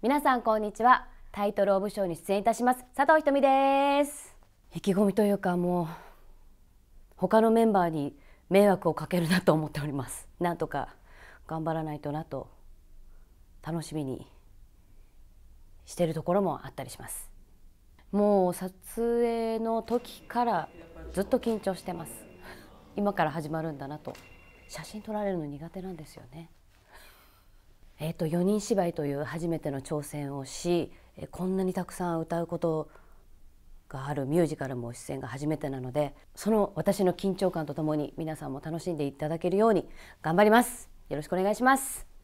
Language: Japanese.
皆さんこんにちはタイトルオブショーに出演いたします佐藤ひとみです意気込みというかもう他のメンバーに迷惑をかけるなと思っておりますなんとか頑張らないとなと楽しみにしてるところもあったりしますもう撮影の時からずっと緊張してます今から始まるんだなと写真撮られるの苦手なんですよねえーと、4人芝居という初めての挑戦をし、えこんなにたくさん歌うことがあるミュージカルも出演が初めてなのでその私の緊張感とともに皆さんも楽しんでいただけるように頑張りますよろしくお願いします